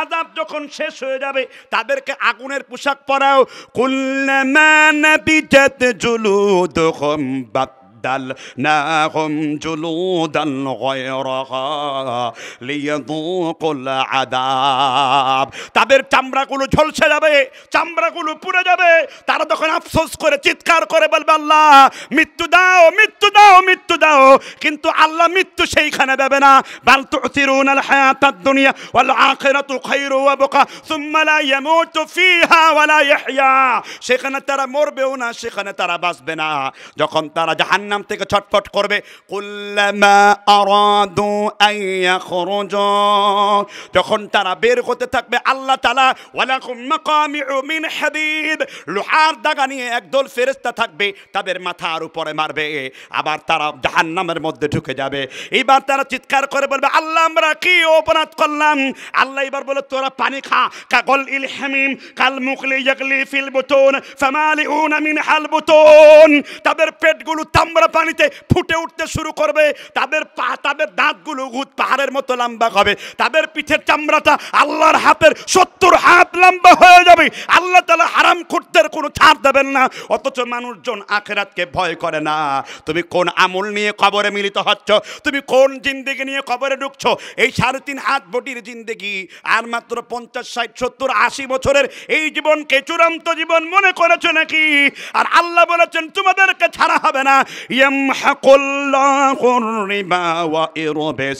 আজাব যখন শেষ হয়ে যাবে তাদেরকে আগুনের পোশাক পরাও বিজাত জুলু জুলুদুহুম বা بدلناهم جلودا غيرها ليذوقوا العذاب তাদের চামড়াগুলো ঝলসে যাবে চামড়াগুলো পুড়ে যাবে তারা তখন আফসোস করে চিৎকার করে বলবে আল্লাহ মৃত্যু দাও মৃত্যু দাও মৃত্যু দাও কিন্তু আল্লাহ মৃত্যু সেইখানে দেবে না বাল তুসিরুন আল হায়াতাদ দুনিয়া ওয়াল আখিরাতু খায়রু ওয়া বাকা সুম্মা লা ইয়ামুতু ফিহা ওয়া লা ইয়াহইয়া সেখানে তারা মরবেও না সেখানে তারা বাঁচবে না যখন তারা জাহান্নাম জাহান্নাম থেকে ছটফট করবে যখন তারা বের হতে থাকবে আল্লাহ লোহার দাগা নিয়ে একদল ফেরেস্তা থাকবে তাদের মাথার উপরে মারবে আবার তারা জাহান্নামের মধ্যে ঢুকে যাবে এবার তারা চিৎকার করে বলবে আল্লাহ আমরা কি অপরাধ করলাম আল্লাহ এবার বলে তোরা পানি খা কাগল ইল হামিম কাল মুখলি ইয়াকলি ফিল বুতুন ফামালিউনা মিন হাল বুতুন তাদের পেটগুলো তাম নোংরা পানিতে ফুটে উঠতে শুরু করবে তাদের পা তাদের দাঁতগুলো উদ পাহাড়ের মতো লম্বা হবে তাদের পিঠের চামড়াটা আল্লাহর হাতের সত্তর হাত লম্বা হয়ে যাবে আল্লাহ তালা হারাম খুঁটদের কোনো ছাড় দেবেন না অথচ মানুষজন আখেরাতকে ভয় করে না তুমি কোন আমল নিয়ে কবরে মিলিত হচ্ছ তুমি কোন জিন্দিগি নিয়ে কবরে ঢুকছ এই সাড়ে তিন হাত বটির জিন্দিগি আর মাত্র পঞ্চাশ ষাট সত্তর আশি বছরের এই জীবনকে চূড়ান্ত জীবন মনে করেছ নাকি আর আল্লাহ বলেছেন তোমাদেরকে ছাড়া হবে না ইয়ামহাকুল্লাহুর রিবা ওয়া ইরবিস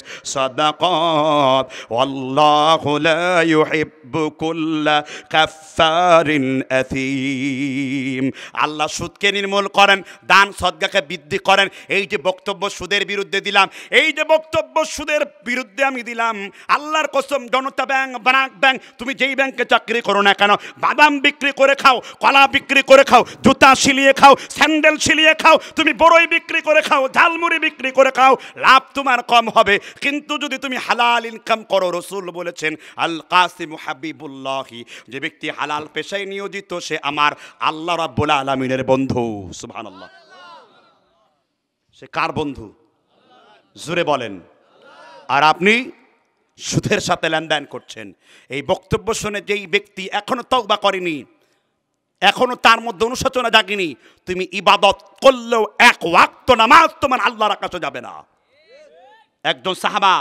আল্লাহ সুদকে নির্মূল করেন দান সদ্গাকে বৃদ্ধি করেন এই যে বক্তব্য সুদের বিরুদ্ধে দিলাম এই যে বক্তব্য সুদের বিরুদ্ধে আমি দিলাম আল্লাহর কসম জনতা ব্যাংক ব্রাক ব্যাংক তুমি যেই ব্যাংকে চাকরি করো না কেন বাদাম বিক্রি করে খাও কলা বিক্রি করে খাও জুতা সিলিয়ে খাও স্যান্ডেল সিলিয়ে খাও তুমি বড় বড়ই বিক্রি করে খাও ঝালমুড়ি বিক্রি করে খাও লাভ তোমার কম হবে কিন্তু যদি তুমি হালাল ইনকাম করো রসুল বলেছেন আল কাসিম হাবিবুল্লাহি যে ব্যক্তি হালাল পেশায় নিয়োজিত সে আমার আল্লাহ রাব্বুল আলমিনের বন্ধু সুবাহ আল্লাহ সে কার বন্ধু জুরে বলেন আর আপনি সুদের সাথে লেনদেন করছেন এই বক্তব্য শুনে যেই ব্যক্তি এখনও তওবা করেনি এখনো তার মধ্যে অনুশোচনা জাগিনি তুমি ইবাদত করলেও এক ওয়াক্ত নামাজ তোমার আল্লাহর কাছে যাবে না একজন সাহাবা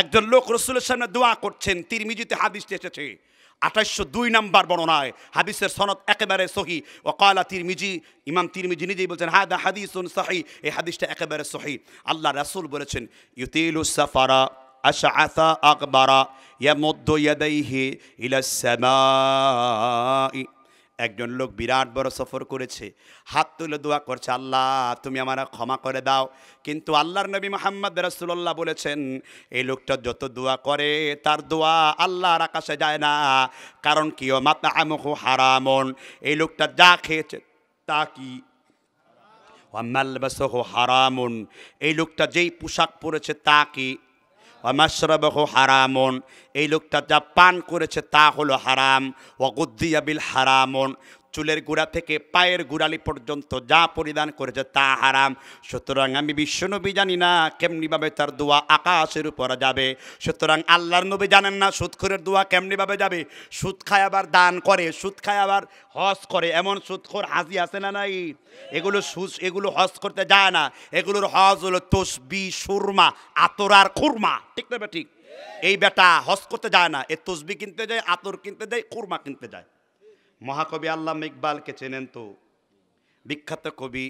একজন লোক রসুলের সামনে দোয়া করছেন তিরমিজিতে হাদিসটি এসেছে আঠাশশো দুই নাম্বার বর্ণনায় হাদিসের সনদ একেবারে সহি ওকালা তিরমিজি ইমাম তিরমিজি নিজেই বলছেন হাদা হাদিসুন সহি এই হাদিসটা একেবারে সহি আল্লাহ রাসুল বলেছেন ইউতিলু সাফারা أشعث أغبر يمد হে ইলা সামাই একজন লোক বিরাট বড় সফর করেছে হাত তুলে দোয়া করছে আল্লাহ তুমি আমার ক্ষমা করে দাও কিন্তু আল্লাহর নবী মোহাম্মদ রসুল্লাহ বলেছেন এই লোকটা যত দোয়া করে তার দোয়া আল্লাহর আকাশে যায় না কারণ ও মাতা আমুখ হারামন এই লোকটা যা খেয়েছে তা কি হারামুন এই লোকটা যেই পোশাক পরেছে তা কি ومشربه حرام اي لوكتا دا بان كورتش تاخلو حرام وغدي بالحرام চুলের গোড়া থেকে পায়ের গোড়ালি পর্যন্ত যা পরিধান করেছে তা হারাম সুতরাং আমি বিশ্বনবী জানি না কেমনিভাবে তার দোয়া আকাশের উপরে যাবে সুতরাং আল্লাহর নবী জানেন না সুদখোরের দোয়া কেমনিভাবে যাবে সুদ খায় আবার দান করে সুদ খায় আবার হজ করে এমন সুৎখোর হাজি আছে না নাই এগুলো সুস এগুলো হজ করতে যায় না এগুলোর হজ হলো তসবি সুরমা আতরার খুরমা ঠিক না ঠিক এই বেটা হজ করতে যায় না এ তসবি কিনতে যায় আতর কিনতে যায় খুরমা কিনতে যায় মহাকবি আল্লাহ ইকবালকে চেনেন তো বিখ্যাত কবি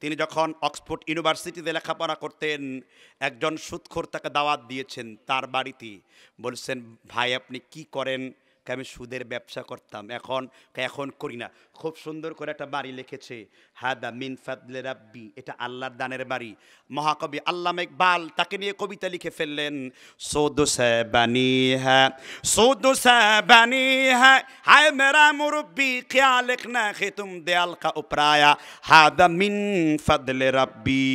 তিনি যখন অক্সফোর্ড ইউনিভার্সিটিতে লেখাপড়া করতেন একজন সুৎখোর তাকে দাওয়াত দিয়েছেন তার বাড়িতে বলছেন ভাই আপনি কি করেন আমি সুদের ব্যবসা করতাম এখন এখন করি না খুব সুন্দর করে একটা বাড়ি লিখেছে হাদা মিন ফাদলে রাব্বি এটা আল্লাহর দানের বাড়ি মহাকবি আল্লামা ইকবাল তাকে নিয়ে কবিতা লিখে ফেললেন সোদুসা বানি হ্যাঁ সোদুসা বানি হ্যাঁ হায় মেরা মুরব্বি খেয়াল না খে তুম দেয়াল কা উপরায়া হাদা মিন ফাদলে রাব্বি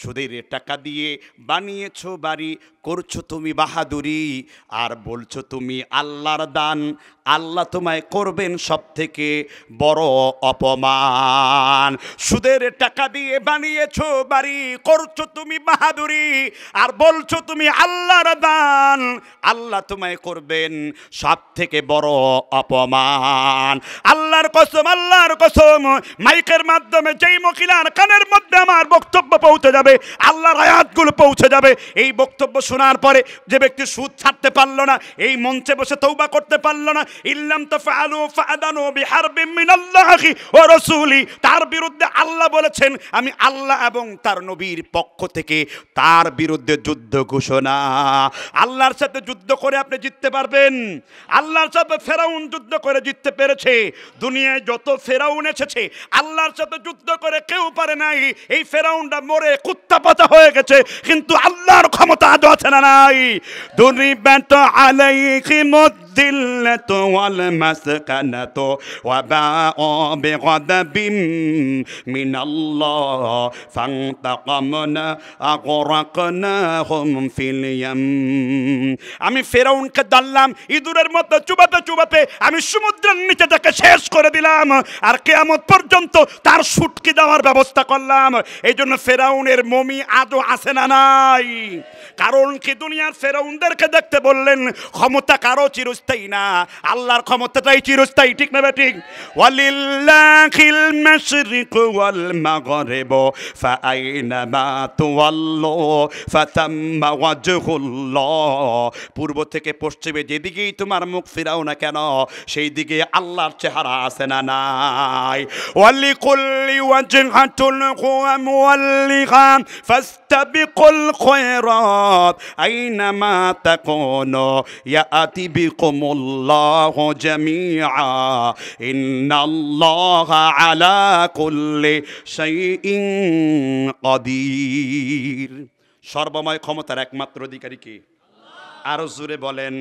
সুদের টাকা দিয়ে বানিয়েছো বাড়ি করছো তুমি বাহাদুরি আর বলছো তুমি আল্লাহর দান আল্লাহ তোমায় করবেন সব থেকে বড় অপমান সুদের টাকা দিয়ে বানিয়েছ বাড়ি করছো তুমি বাহাদুরি আর বলছো তুমি আল্লাহর দান আল্লাহ তোমায় করবেন সব থেকে বড় অপমান আল্লাহর কসম আল্লাহর কসম মাইকের মাধ্যমে যেই মহিলার কানের মধ্যে আমার বক্তব্য পৌঁছে যাবে আল্লাহর আয়াতগুলো পৌঁছে যাবে এই বক্তব্য শোনার পরে যে ব্যক্তি সুদ ছাড়তে পারলো না এই মঞ্চে বসে তৌবা করতে পারল পারল না ইল্লাম তাফআলু ফাআদানু বিহারবিন মিনাল্লাহি ওয়া রাসূলি তার বিরুদ্ধে আল্লাহ বলেছেন আমি আল্লাহ এবং তার নবীর পক্ষ থেকে তার বিরুদ্ধে যুদ্ধ ঘোষণা আল্লাহর সাথে যুদ্ধ করে আপনি জিততে পারবেন আল্লাহর সাথে ফেরাউন যুদ্ধ করে জিততে পেরেছে দুনিয়ায় যত ফেরাউন এসেছে আল্লাহর সাথে যুদ্ধ করে কেউ পারে নাই এই ফেরাউনটা মরে কুত্তা পাতা হয়ে গেছে কিন্তু আল্লাহর ক্ষমতা আজ আছে না নাই দুর্নিব্যাত আলাইহি মধ্য الذلة والمسكنة وباء بغضب من الله فانتقمنا أغرقناهم في اليم আমি ফেরাউনকে দাল্লাম ইঁদুরের মতো চুবাতে চুবাতে আমি সমুদ্রের নিচে তাকে শেষ করে দিলাম আর কেয়ামত পর্যন্ত তার সুটকি দেওয়ার ব্যবস্থা করলাম এই জন্য ফেরাউনের মমি আজও আসে না নাই কারণ কি দুনিয়ার ফেরাউনদেরকে দেখতে বললেন ক্ষমতা কারো চিরস্থায়ী চিরস্থায়ী না আল্লাহর ক্ষমতাটাই চিরস্থায়ী ঠিক না ঠিক ওয়ালিল্লাহিল মাশরিক ওয়াল মাগরিব ফাআইনামা তুওয়াল্লু ফাতাম্মা ওয়াজহুল্লাহ পূর্ব থেকে পশ্চিমে যেদিকেই তোমার মুখ ফিরাও না কেন সেই দিকে আল্লাহর চেহারা আছে না নাই ওয়ালি কুল্লি ওয়াজহাতুল হুয়া মুওয়াল্লিহা ফাস্তাবিকুল খায়রাত আইনামা তাকুনু ইয়াতি বিকুম কুমুল্লাহ জামিআ ইন্নাল্লাহ আলা কুল্লি শাইইন কাদির সর্বময় ক্ষমতার একমাত্র অধিকারী কে আরো জোরে বলেন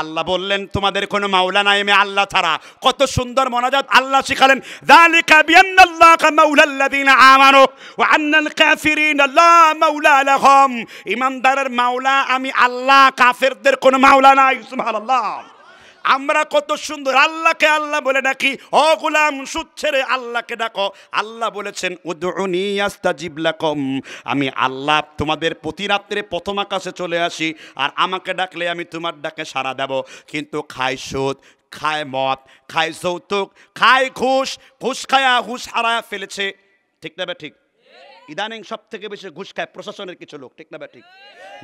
আল্লাহ বললেন তোমাদের কোন মাওলা নাই আমি আল্লাহ ছাড়া কত সুন্দর মোনাজাত আল্লাহ শিখালেন যালিকা বিআন্নাল্লাহ মাওলাল লাযিনা আমানু ওয়া আনাল কাফিরিনা লা মাওলা লাহুম ইমানদারের মাওলা আমি আল্লাহ কাফেরদের কোন মাওলা নাই সুবহানাল্লাহ আমরা কত সুন্দর আল্লাহকে আল্লাহ বলে ডাকি অ গুলাম সুচ্ছেরে আল্লাহকে ডাকো আল্লাহ বলেছেন উদ্রণী আস্তা জিবলাকম আমি আল্লাহ তোমাদের প্রতি রাত্রে প্রথম আকাশে চলে আসি আর আমাকে ডাকলে আমি তোমার ডাকে সাড়া দেব কিন্তু খাই সুদ খায় মদ খায় যৌতুক খায় ঘুষ ঘুষ খায়া ঘুষ হারায়া ফেলেছে ঠিক না ঠিক ইদানিং সব থেকে বেশি ঘুষ খায় প্রশাসনের কিছু লোক ঠিক না ঠিক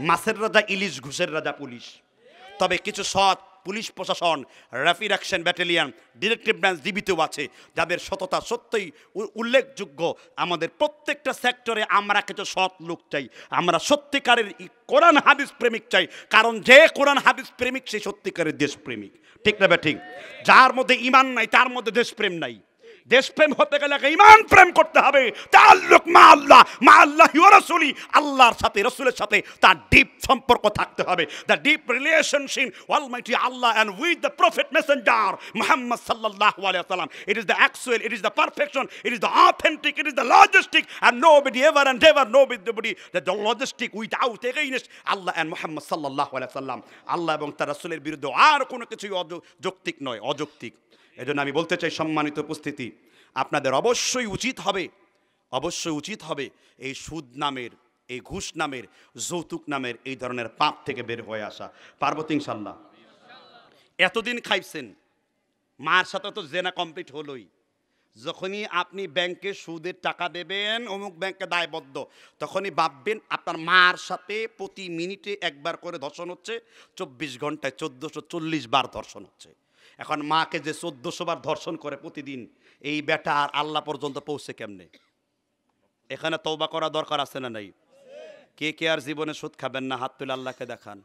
মাছের রাজা ইলিশ ঘুষের রাজা পুলিশ তবে কিছু সৎ পুলিশ প্রশাসন rapid action battalion directive branch ডিবিতেও আছে যাদের সততা সত্যই উল্লেখযোগ্য আমাদের প্রত্যেকটা সেক্টরে আমরা কিছু সৎ লোক চাই আমরা সত্যিকারের কোরআন হাদিস প্রেমিক চাই কারণ যে কোরআন হাদিস প্রেমিক সে সত্যিকারের দেশপ্রেমিক ঠিক না ব্যাটিং যার মধ্যে ইমান নাই তার মধ্যে দেশপ্রেম নাই দেশপ্রেম হতে গেলে আগে ইমান প্রেম করতে হবে তাল্লুক মা আল্লাহ মা আল্লাহ ইউ রসুলি আল্লাহর সাথে রসুলের সাথে তার ডিপ সম্পর্ক থাকতে হবে the deep relationship almighty Allah and with the prophet messenger Muhammad সাল্লাহ আলাইসাল্লাম it is the actual it is the perfection it is the authentic it is the logistic and nobody ever and ever no বিড body the logistic without against Allah and Muhammad সাল্লাহ সাল্লাম আল্লাহ এবং তার রসুলের বিরুদ্ধে আর কোনো কিছুই অযৌক্তিক নয় অযৌক্তিক এজন্য আমি বলতে চাই সম্মানিত উপস্থিতি আপনাদের অবশ্যই উচিত হবে অবশ্যই উচিত হবে এই সুদ নামের এই ঘুষ নামের যৌতুক নামের এই ধরনের পাপ থেকে বের হয়ে আসা পার্বতী সাল্লাহ এতদিন খাইছেন মার সাথে তো জেনা কমপ্লিট হলোই যখনই আপনি ব্যাংকে সুদের টাকা দেবেন অমুক ব্যাংকে দায়বদ্ধ তখনই ভাববেন আপনার মার সাথে প্রতি মিনিটে একবার করে ধর্ষণ হচ্ছে চব্বিশ ঘন্টায় চোদ্দোশো চল্লিশ বার ধর্ষণ হচ্ছে এখন মাকে যে চোদ্দশো বার ধর্ষণ করে প্রতিদিন এই বেটা আর আল্লাহ পর্যন্ত পৌঁছে কেমনে এখানে তৌবা করা দরকার আছে না নাই কে কে আর জীবনে সুদ খাবেন না হাত তুলে আল্লাহকে দেখান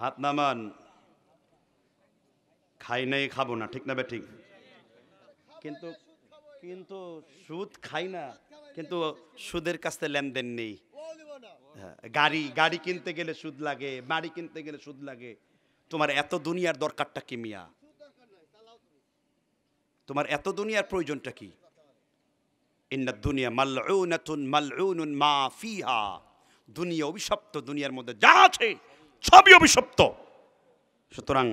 হাত নামান খাই নাই খাবো না ঠিক না বে ঠিক কিন্তু কিন্তু সুদ খাই না কিন্তু সুদের কাছে লেনদেন নেই হ্যাঁ, গাড়ি গাড়ি কিনতে গেলে সুদ লাগে বাড়ি কিনতে গেলে সুদ লাগে তোমার এত দুনিয়ার দরকারটা কি মিয়া তোমার এত দুনিয়ার প্রয়োজনটা কি ইন্না দুনিয়া মালউনাতুন মালউনুন মা ফিহা দুনিয়া অভিশপ্ত দুনিয়ার মধ্যে যা আছে সবই অভিশপ্ত সুতরাং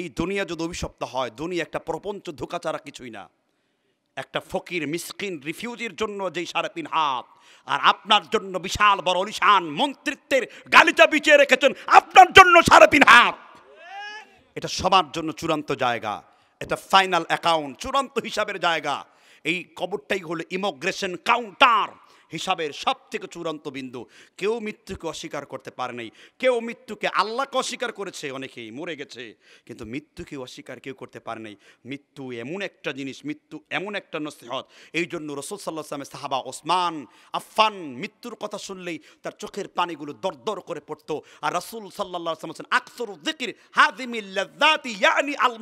এই দুনিয়া যদি অভিশপ্ত হয় দুনিয়া একটা প্রপঞ্চ ধোকা ছাড়া কিছুই না একটা ফকির মিসকিন রিফিউজির জন্য যেই সাড়ে তিন হাত আর আপনার জন্য বিশাল বড় অলিশান মন্ত্রিত্বের গালিচা বিচিয়ে রেখেছেন আপনার জন্য সাড়ে তিন হাত এটা সবার জন্য চূড়ান্ত জায়গা এটা ফাইনাল অ্যাকাউন্ট চূড়ান্ত হিসাবের জায়গা এই কবরটাই হলো ইমোগ্রেশন কাউন্টার হিসাবের সব থেকে চূড়ান্ত বিন্দু কেউ মৃত্যুকে অস্বীকার করতে পারে নাই কেউ মৃত্যুকে আল্লাহকে অস্বীকার করেছে অনেকেই মরে গেছে কিন্তু মৃত্যুকে অস্বীকার কেউ করতে পারে নাই মৃত্যু এমন একটা জিনিস মৃত্যু এমন একটা নসিহত এই জন্য রসুল সাল্লাহ সাহাবা ওসমান আফান মৃত্যুর কথা শুনলেই তার চোখের পানিগুলো দরদর করে পড়তো আর রসুল সাল্লাহ আকসর উদ্দিকির ইয়ানি আল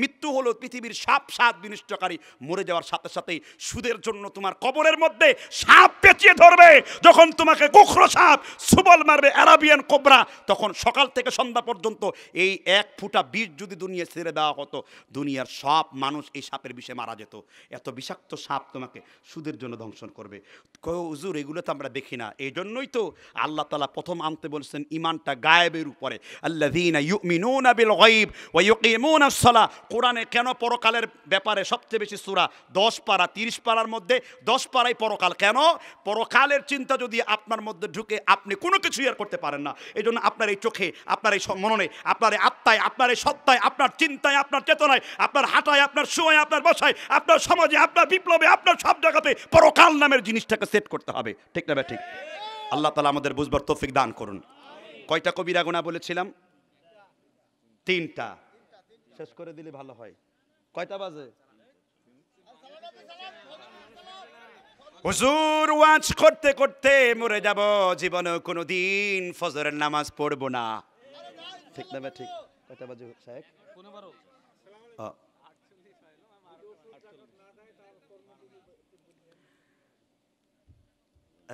মৃত্যু হলো পৃথিবীর সাপ সাত বিনিষ্টকারী মরে যাওয়ার সাথে সাথেই সুদের জন্য তোমার কবরের মধ্যে সাপ পেঁচিয়ে ধরবে যখন তোমাকে কুখরো সাপ সুবল মারবে অ্যারাবিয়ান কোবরা তখন সকাল থেকে সন্ধ্যা পর্যন্ত এই এক ফুটা বিষ যদি দুনিয়া ছেড়ে দেওয়া হতো দুনিয়ার সব মানুষ এই সাপের বিষে মারা যেত এত বিষাক্ত সাপ তোমাকে সুদের জন্য ধ্বংসন করবে কজুর এগুলো তো আমরা দেখি না এই জন্যই তো আল্লাহ তালা প্রথম আনতে বলছেন ইমানটা গায়েবের উপরে আল্লাহিনা ইউমিনুনা কোরআনে কেন পরকালের ব্যাপারে সবচেয়ে বেশি সুরা দশ পারা তিরিশ পারার মধ্যে দশ পাড়াই পরকাল কেন পরকালের চিন্তা যদি আপনার মধ্যে ঢুকে আপনি কোনো কিছু ইয়ার করতে পারেন না এই জন্য আপনার এই চোখে আপনার এই মননে আপনার এই আত্মায় আপনার এই সত্তায় আপনার চিন্তায় আপনার চেতনায় আপনার হাঁটায় আপনার সময় আপনার বসায় আপনার সমাজে আপনার বিপ্লবে আপনার সব জায়গাতে পরকাল নামের জিনিসটাকে সেট করতে হবে ঠিক না ঠিক আল্লাহ তালা আমাদের বুঝবার তৌফিক দান করুন কয়টা কবিরা গোনা বলেছিলাম তিনটা শেষ করে দিলে ভালো হয় কয়টা বাজে হুজুর ওয়াজ করতে করতে মরে যাব জীবনে কোনো দিন ফজরের নামাজ পড়ব না ঠিক না ঠিক কটা বাজে শেখ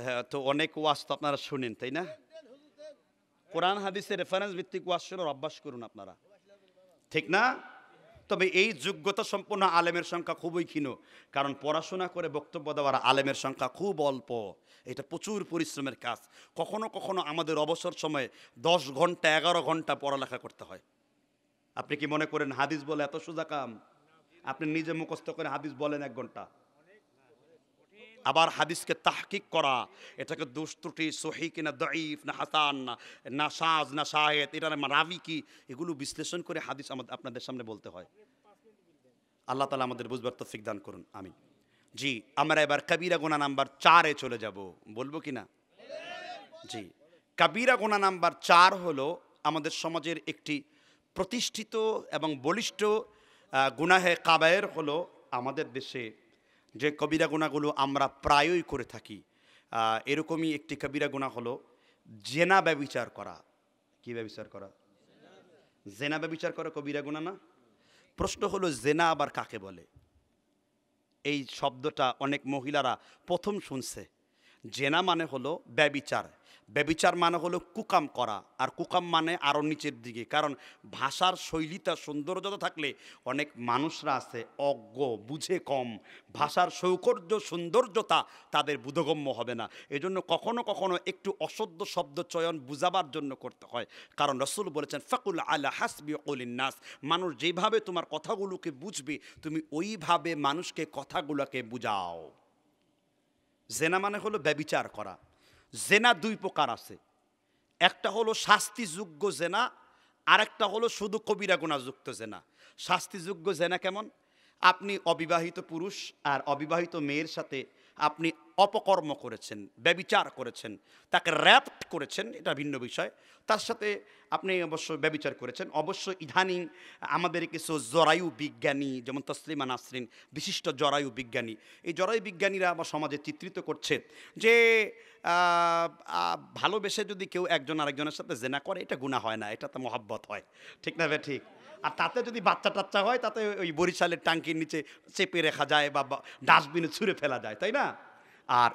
হ্যাঁ, তো অনেক ওয়াজ তো আপনারা শুনেন তাই না কোরআন হাদিসের রেফারেন্স ভিত্তিক ওয়াজ শোনার অভ্যাস করুন আপনারা ঠিক না তবে এই যোগ্যতা সম্পন্ন আলেমের সংখ্যা খুবই ক্ষীণ কারণ পড়াশোনা করে বক্তব্য দেওয়ার আলেমের সংখ্যা খুব অল্প এটা প্রচুর পরিশ্রমের কাজ কখনো কখনো আমাদের অবসর সময়ে দশ ঘন্টা এগারো ঘন্টা পড়ালেখা করতে হয় আপনি কি মনে করেন হাদিস বলে এত সোজা কাম আপনি নিজে মুখস্থ করে হাদিস বলেন এক ঘন্টা আবার হাদিসকে তাহকিক করা এটাকে দোষ ত্রুটি সহি কিনা দঈফ না হাসান না সাজ না সাহেদ এটা মানে রাবি কি এগুলো বিশ্লেষণ করে হাদিস আমাদের আপনাদের সামনে বলতে হয় আল্লাহ তালা আমাদের বুঝবার তফিক দান করুন আমি জি আমরা এবার কবিরা গোনা নাম্বার চারে চলে যাব বলবো কি না জি কাবিরা গোনা নাম্বার চার হলো আমাদের সমাজের একটি প্রতিষ্ঠিত এবং বলিষ্ঠ গুনাহে কাবায়ের হলো আমাদের দেশে যে কবিরা গুণাগুলো আমরা প্রায়ই করে থাকি এরকমই একটি কবিরা গুণা হলো জেনা ব্যবিচার করা কী ব্যবিচার করা জেনা ব্যবিচার করা কবিরা গুণা না প্রশ্ন হলো জেনা আবার কাকে বলে এই শব্দটা অনেক মহিলারা প্রথম শুনছে জেনা মানে হলো ব্যবিচার ব্যবিচার মানে হলো কুকাম করা আর কুকাম মানে আরও নিচের দিকে কারণ ভাষার শৈলীটা সৌন্দর্যতা থাকলে অনেক মানুষরা আছে অজ্ঞ বুঝে কম ভাষার সৌকর্য সৌন্দর্যতা তাদের বোধগম্য হবে না এজন্য কখনো কখনো একটু অসদ্য শব্দ চয়ন বুঝাবার জন্য করতে হয় কারণ রসুল বলেছেন ফাকুল আল্লাহ হাসবি নাস মানুষ যেভাবে তোমার কথাগুলোকে বুঝবে তুমি ওইভাবে মানুষকে কথাগুলোকে বুঝাও জেনা মানে হলো ব্যবিচার করা জেনা দুই প্রকার আছে একটা হলো শাস্তিযোগ্য জেনা আরেকটা হলো শুধু কবিরা গুণাযুক্ত জেনা শাস্তিযোগ্য জেনা কেমন আপনি অবিবাহিত পুরুষ আর অবিবাহিত মেয়ের সাথে আপনি অপকর্ম করেছেন ব্যবিচার করেছেন তাকে র্যাপ্ট করেছেন এটা ভিন্ন বিষয় তার সাথে আপনি অবশ্য ব্যবিচার করেছেন অবশ্য ইদানিং আমাদের কিছু জরায়ু বিজ্ঞানী যেমন তসলিমা নাসরিন বিশিষ্ট জরায়ু বিজ্ঞানী এই জরায়ু বিজ্ঞানীরা আমার সমাজে চিত্রিত করছে যে ভালোবেসে যদি কেউ একজন আরেকজনের সাথে জেনা করে এটা গুণা হয় না এটা তো মহাব্বত হয় ঠিক না ভাই ঠিক আর তাতে যদি বাচ্চা টাচ্চা হয় তাতে ওই বরিশালের টাঙ্কির নিচে চেপে রেখা যায় বা ডাস্টবিনে ছুঁড়ে ফেলা যায় তাই না আর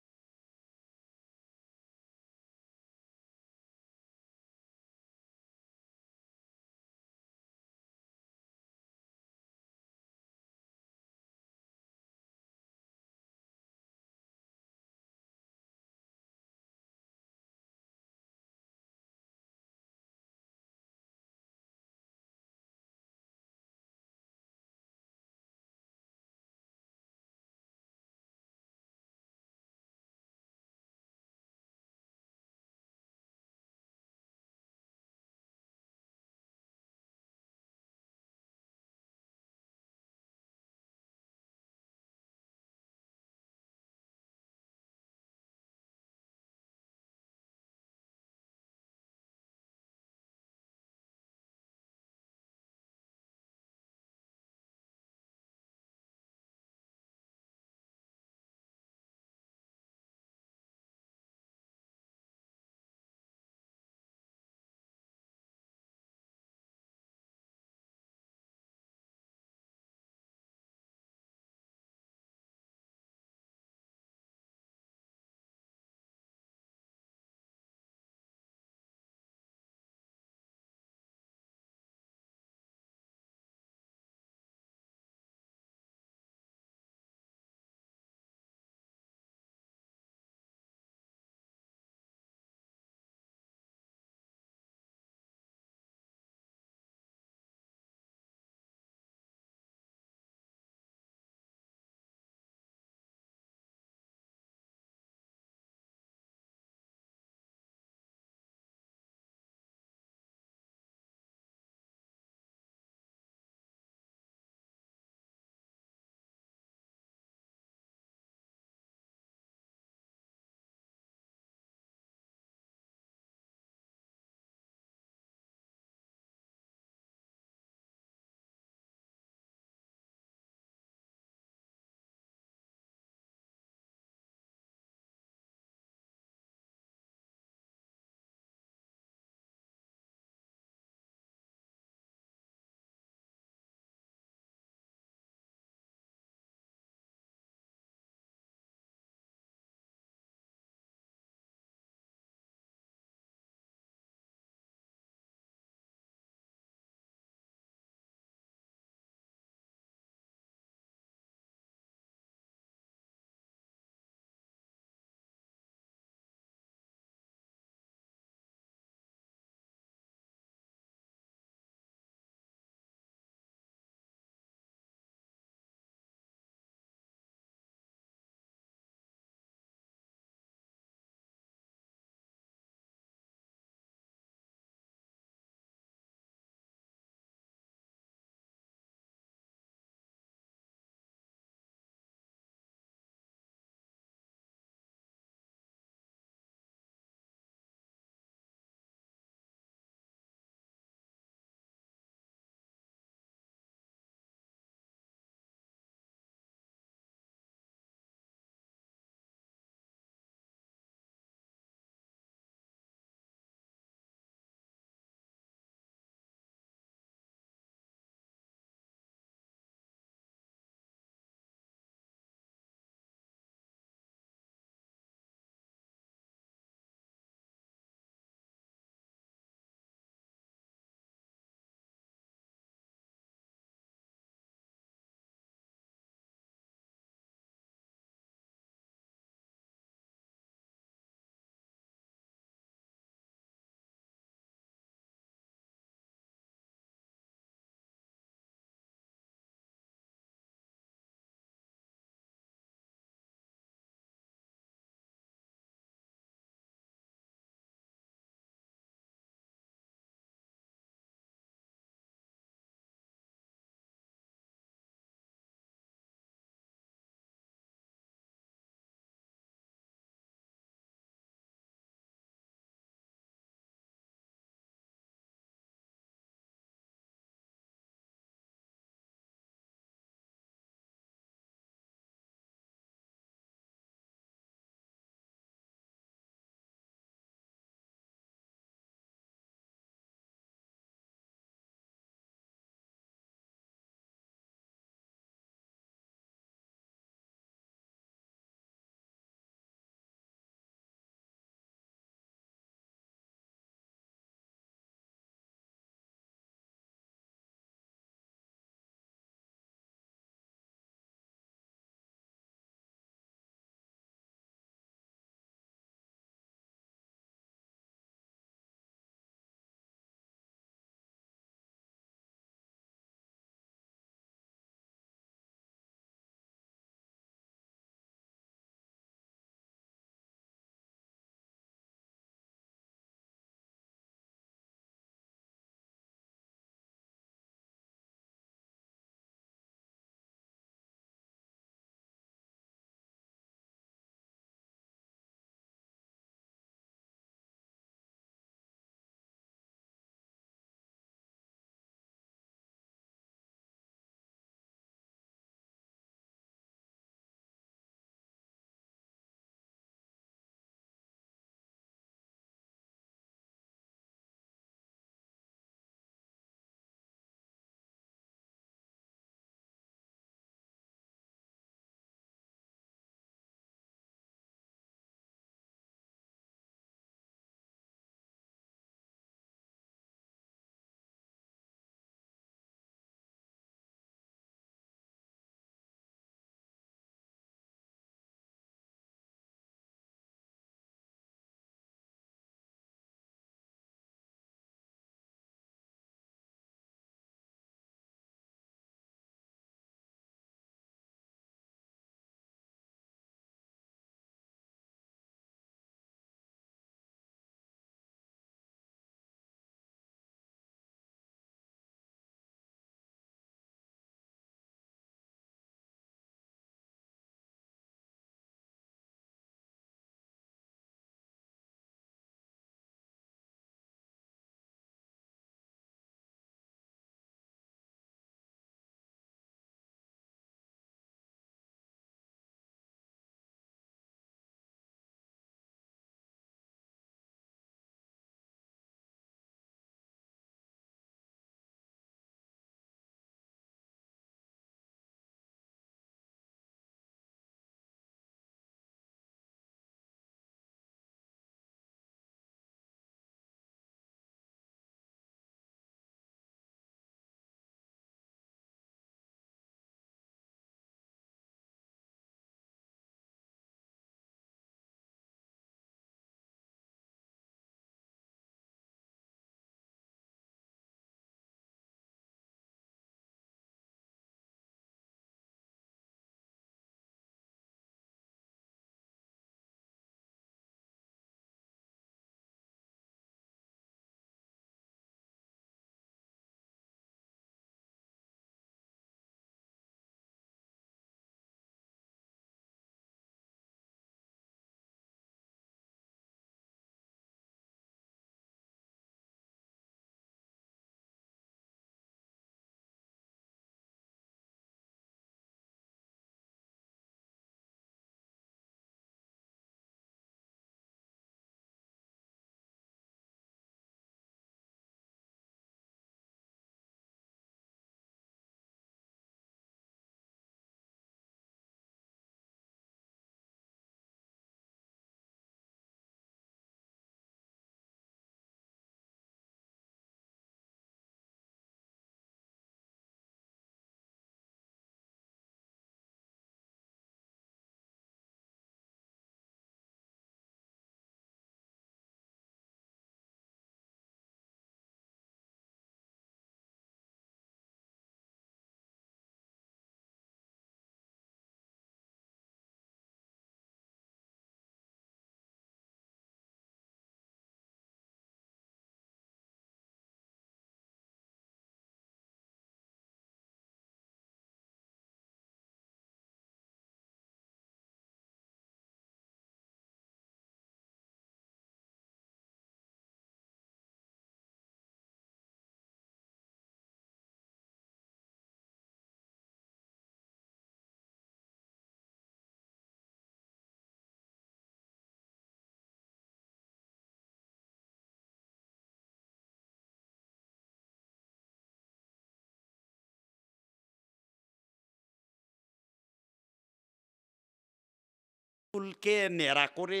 ফুলকে নেড়া করে